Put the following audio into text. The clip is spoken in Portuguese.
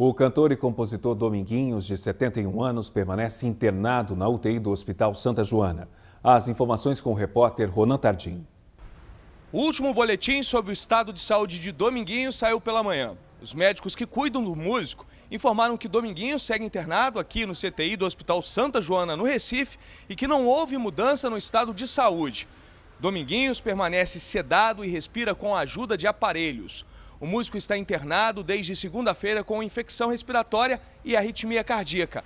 O cantor e compositor Dominguinhos, de 71 anos, permanece internado na UTI do Hospital Santa Joana. As informações com o repórter Ronan Tardim. O último boletim sobre o estado de saúde de Dominguinhos saiu pela manhã. Os médicos que cuidam do músico informaram que Dominguinhos segue internado aqui no CTI do Hospital Santa Joana, no Recife, e que não houve mudança no estado de saúde. Dominguinhos permanece sedado e respira com a ajuda de aparelhos. O músico está internado desde segunda-feira com infecção respiratória e arritmia cardíaca.